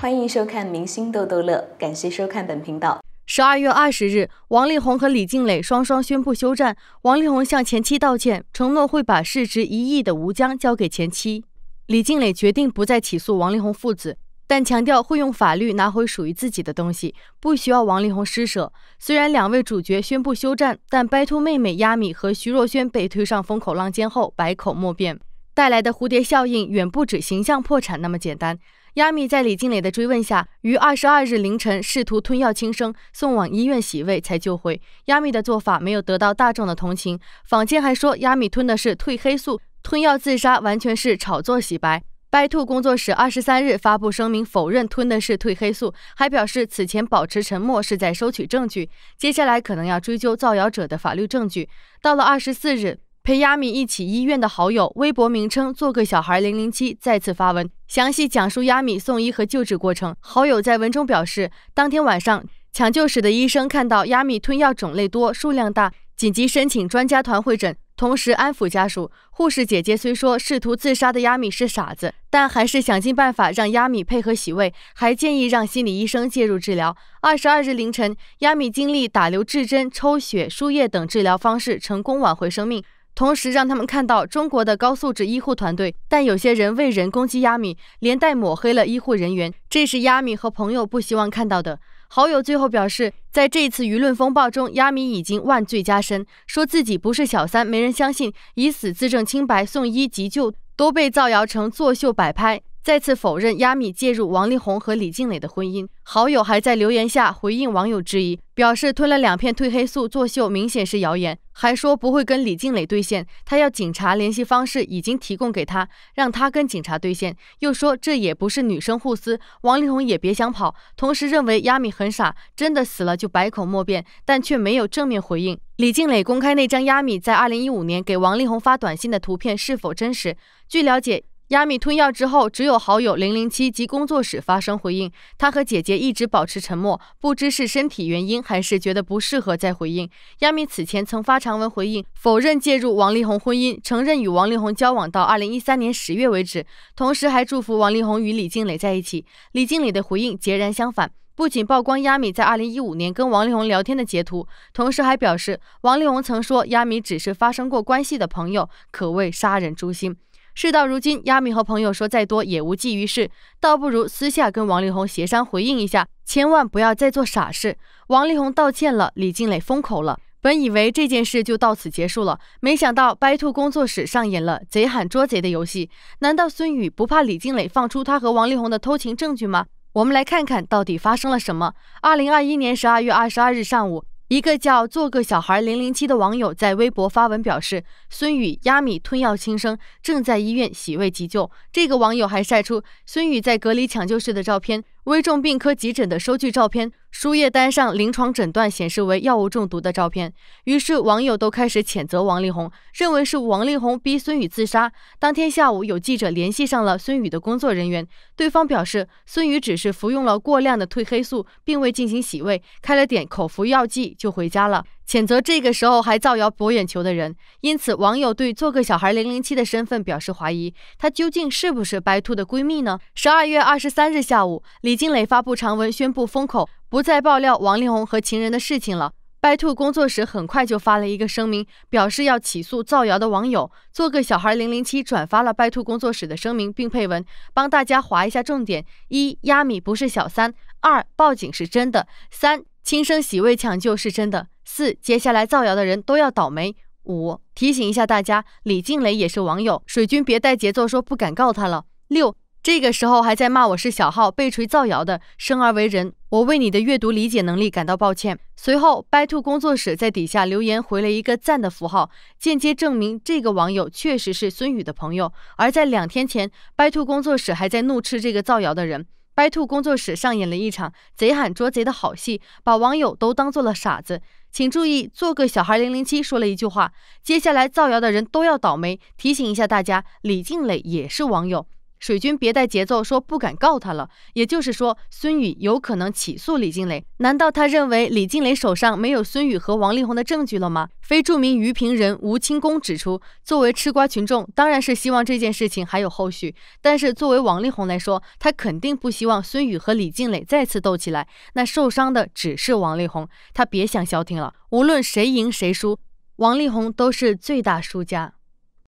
欢迎收看《明星逗逗乐》，感谢收看本频道。十二月二十日，王力宏和李静蕾双双宣布休战。王力宏向前妻道歉，承诺会把市值一亿的吴江交给前妻。李静蕾决定不再起诉王力宏父子，但强调会用法律拿回属于自己的东西，不需要王力宏施舍。虽然两位主角宣布休战，但拜托妹妹亚米和徐若瑄被推上风口浪尖后，百口莫辩。带来的蝴蝶效应远不止形象破产那么简单。亚米在李金蕾的追问下，于二十二日凌晨试图吞药轻生，送往医院洗胃才救回。亚米的做法没有得到大众的同情。坊间还说亚米吞的是褪黑素，吞药自杀完全是炒作洗白。白兔工作室二十三日发布声明否认吞的是褪黑素，还表示此前保持沉默是在收取证据，接下来可能要追究造谣者的法律证据。到了二十四日。陪亚米一起医院的好友微博名称做个小孩零零七再次发文，详细讲述亚米送医和救治过程。好友在文中表示，当天晚上抢救室的医生看到亚米吞药种类多、数量大，紧急申请专家团会诊，同时安抚家属。护士姐姐虽说试图自杀的亚米是傻子，但还是想尽办法让亚米配合洗胃，还建议让心理医生介入治疗。二十二日凌晨，亚米经历打留置针、抽血、输液等治疗方式，成功挽回生命。同时让他们看到中国的高素质医护团队，但有些人为人攻击亚米，连带抹黑了医护人员，这是亚米和朋友不希望看到的。好友最后表示，在这次舆论风暴中，亚米已经万罪加身，说自己不是小三，没人相信，以死自证清白，送医急救都被造谣成作秀摆拍。再次否认亚米介入王力宏和李静蕾的婚姻，好友还在留言下回应网友质疑，表示吞了两片褪黑素作秀，明显是谣言，还说不会跟李静蕾兑现，他要警察联系方式已经提供给他，让他跟警察兑现，又说这也不是女生互撕，王力宏也别想跑。同时认为亚米很傻，真的死了就百口莫辩，但却没有正面回应。李静蕾公开那张亚米在二零一五年给王力宏发短信的图片是否真实？据了解。亚米吞药之后，只有好友零零七及工作室发声回应。他和姐姐一直保持沉默，不知是身体原因，还是觉得不适合再回应。亚米此前曾发长文回应，否认介入王力宏婚姻，承认与王力宏交往到二零一三年十月为止，同时还祝福王力宏与李静蕾在一起。李静蕾的回应截然相反，不仅曝光亚米在二零一五年跟王力宏聊天的截图，同时还表示王力宏曾说亚米只是发生过关系的朋友，可谓杀人诛心。事到如今，亚米和朋友说再多也无济于事，倒不如私下跟王力宏协商回应一下，千万不要再做傻事。王力宏道歉了，李静蕾封口了。本以为这件事就到此结束了，没想到白兔工作室上演了贼喊捉贼的游戏。难道孙宇不怕李静蕾放出他和王力宏的偷情证据吗？我们来看看到底发生了什么。二零二一年十二月二十二日上午。一个叫做个小孩零零七的网友在微博发文表示，孙宇压米吞药轻生，正在医院洗胃急救。这个网友还晒出孙宇在隔离抢救室的照片。危重病科急诊的收据照片、输液单上临床诊断显示为药物中毒的照片，于是网友都开始谴责王力宏，认为是王力宏逼孙宇自杀。当天下午，有记者联系上了孙宇的工作人员，对方表示孙宇只是服用了过量的褪黑素，并未进行洗胃，开了点口服药剂就回家了。谴责这个时候还造谣博眼球的人，因此网友对“做个小孩零零七”的身份表示怀疑，她究竟是不是白兔的闺蜜呢？十二月二十三日下午，李金磊发布长文宣布封口，不再爆料王力宏和情人的事情了。白兔工作室很快就发了一个声明，表示要起诉造谣的网友。做个小孩零零七转发了白兔工作室的声明，并配文帮大家划一下重点：一、亚米不是小三；二、报警是真的；三、轻生洗胃抢救是真的。四，接下来造谣的人都要倒霉。五，提醒一下大家，李静蕾也是网友，水军别带节奏，说不敢告他了。六，这个时候还在骂我是小号，被锤造谣的，生而为人，我为你的阅读理解能力感到抱歉。随后，白兔工作室在底下留言回了一个赞的符号，间接证明这个网友确实是孙宇的朋友。而在两天前，白兔工作室还在怒斥这个造谣的人，白兔工作室上演了一场贼喊捉贼的好戏，把网友都当做了傻子。请注意，做个小孩零零七说了一句话，接下来造谣的人都要倒霉。提醒一下大家，李静蕾也是网友。水军别带节奏，说不敢告他了，也就是说孙宇有可能起诉李静蕾。难道他认为李静蕾手上没有孙宇和王力宏的证据了吗？非著名娱评人吴清功指出，作为吃瓜群众，当然是希望这件事情还有后续。但是作为王力宏来说，他肯定不希望孙宇和李静蕾再次斗起来，那受伤的只是王力宏，他别想消停了。无论谁赢谁输，王力宏都是最大输家。